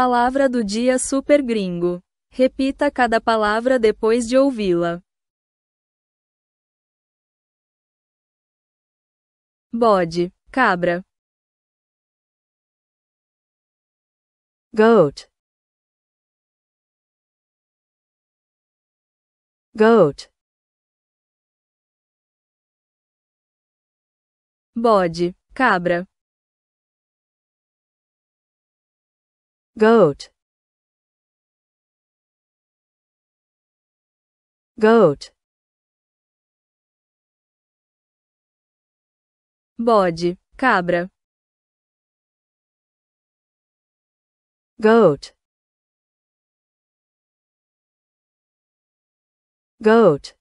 Palavra do dia super gringo. Repita cada palavra depois de ouvi-la. Bode, cabra. Goat. Goat. Bode, cabra. goat goat bode, cabra goat goat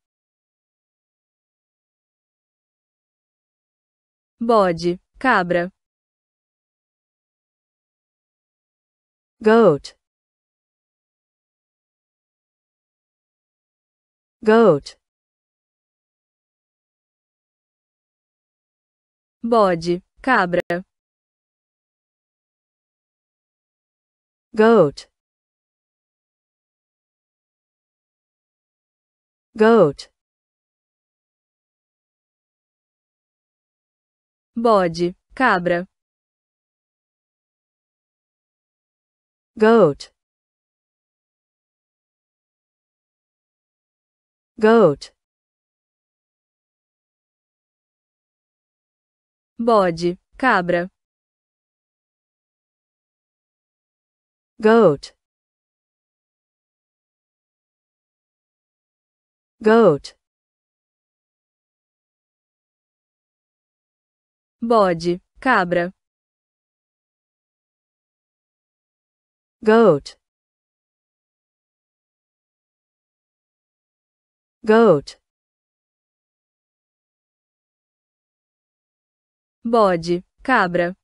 bode, cabra goat goat bode cabra goat goat bode cabra goat goat bode cabra goat goat bode cabra goat goat bode cabra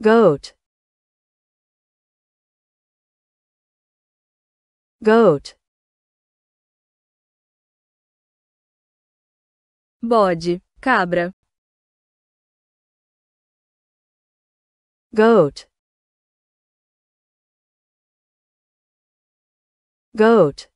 goat goat bode cabra goat goat